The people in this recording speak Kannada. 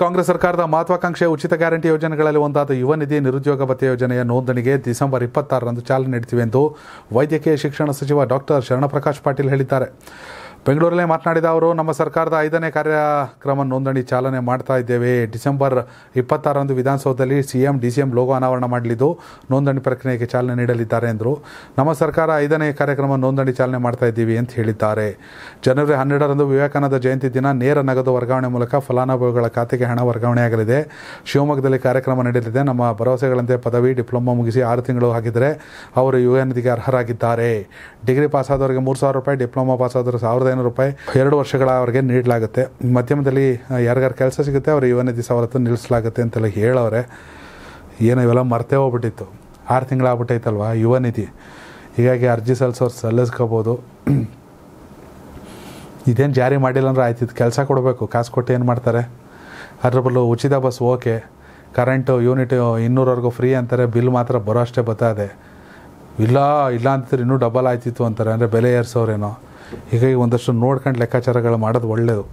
ಕಾಂಗ್ರೆಸ್ ಸರ್ಕಾರದ ಮಹತ್ವಾಕಾಂಕ್ಷೆಯ ಉಚಿತ ಗ್ಯಾರಂಟಿ ಯೋಜನೆಗಳಲ್ಲಿ ಒಂದಾದ ಯುವ ನಿಧಿ ನಿರುದ್ಯೋಗ ಭತ್ಯೆ ಯೋಜನೆಯ ನೋಂದಣಿಗೆ ಡಿಸೆಂಬರ್ ಇಪ್ಪತ್ತಾರರಂದು ಚಾಲನೆ ನೀಡುತ್ತಿವೆ ಎಂದು ವೈದ್ಯಕೀಯ ಶಿಕ್ಷಣ ಸಚಿವ ಡಾಕ್ಟರ್ ಶರಣಪ್ರಕಾಶ್ ಪಾಟೀಲ್ ಹೇಳಿದ್ದಾರೆ ಬೆಂಗಳೂರಲ್ಲೇ ಮಾತನಾಡಿದ ಅವರು ನಮ್ಮ ಸರ್ಕಾರದ ಐದನೇ ಕಾರ್ಯಕ್ರಮ ನೋಂದಣಿ ಚಾಲನೆ ಮಾಡ್ತಾ ಇದ್ದೇವೆ ಡಿಸೆಂಬರ್ ಇಪ್ಪತ್ತಾರರಂದು ವಿಧಾನಸೌಧದಲ್ಲಿ C M D C M logo ಅನಾವರಣ ಮಾಡಲಿದ್ದು ನೋಂದಣಿ ಪ್ರಕ್ರಿಯೆಗೆ ಚಾಲನೆ ನೀಡಲಿದ್ದಾರೆ ಎಂದರು ನಮ್ಮ ಸರ್ಕಾರ ಐದನೇ ಕಾರ್ಯಕ್ರಮ ನೋಂದಣಿ ಚಾಲನೆ ಮಾಡ್ತಾ ಇದ್ದೀವಿ ಅಂತ ಹೇಳಿದ್ದಾರೆ ಜನವರಿ ಹನ್ನೆರಡರಂದು ವಿವೇಕಾನಂದ ಜಯಂತಿ ದಿನ ನೇರ ನಗದು ವರ್ಗಾವಣೆ ಮೂಲಕ ಫಲಾನುಭವಿಗಳ ಖಾತೆಗೆ ಹಣ ವರ್ಗಾವಣೆಯಾಗಲಿದೆ ಶಿವಮೊಗ್ಗದಲ್ಲಿ ಕಾರ್ಯಕ್ರಮ ನಡೆಯಲಿದೆ ನಮ್ಮ ಭರವಸೆಗಳಂತೆ ಪದವಿ ಡಿಪ್ಲೊಮಾ ಮುಗಿಸಿ ಆರು ತಿಂಗಳು ಹಾಕಿದರೆ ಅವರು ಯುವ ಅರ್ಹರಾಗಿದ್ದಾರೆ ಡಿಗ್ರಿ ಪಾಸ್ ಆದವರಿಗೆ ಮೂರು ಸಾವಿರ ರೂಪಾಯಿ ಡಿಪ್ಲೊಮಾ ಪಾಸ್ ಆದವರು ಸಾವಿರದ ರೂಪಾಯಿ ಎರಡು ವರ್ಷಗಳವರೆಗೆ ನೀಡಲಾಗುತ್ತೆ ಮಧ್ಯಮದಲ್ಲಿ ಯಾರಿಗಾರು ಕೆಲಸ ಸಿಗುತ್ತೆ ಅವ್ರು ಯುವನಿಧಿ ಸವಲತ್ತು ನಿಲ್ಲಿಸಲಾಗುತ್ತೆ ಅಂತೆಲ್ಲ ಹೇಳೋರೆ ಏನೋ ಇವೆಲ್ಲ ಮರ್ತೇ ಹೋಗ್ಬಿಟ್ಟಿತ್ತು ಆರು ತಿಂಗಳಾಗ್ಬಿಟ್ಟೈತಲ್ವ ಯುವ ನಿಧಿ ಹೀಗಾಗಿ ಅರ್ಜಿ ಸಲ್ಲಿಸೋರು ಸಲ್ಲಿಸ್ಕೋಬೋದು ಇದೇನು ಜಾರಿ ಮಾಡಿಲ್ಲ ಅಂದ್ರೆ ಆಯ್ತಿತ್ತು ಕೆಲಸ ಕೊಡಬೇಕು ಕಾಸು ಕೊಟ್ಟು ಏನು ಮಾಡ್ತಾರೆ ಅದ್ರ ಬದಲು ಉಚಿತ ಬಸ್ ಓಕೆ ಕರೆಂಟು ಯೂನಿಟ್ ಇನ್ನೂರವರೆಗೂ ಫ್ರೀ ಅಂತಾರೆ ಬಿಲ್ ಮಾತ್ರ ಬರೋ ಅಷ್ಟೇ ಬರ್ತದೆ ಇಲ್ಲ ಇಲ್ಲ ಅಂತಿದ್ರೆ ಇನ್ನೂ ಡಬಲ್ ಆಯ್ತಿತ್ತು ಅಂತಾರೆ ಅಂದರೆ ಬೆಲೆ ಏರಿಸೋರೇನೋ ಹೀಗಾಗಿ ಒಂದಷ್ಟು ನೋಡ್ಕೊಂಡು ಲೆಕ್ಕಾಚಾರಗಳು ಮಾಡೋದು ಒಳ್ಳೆಯದು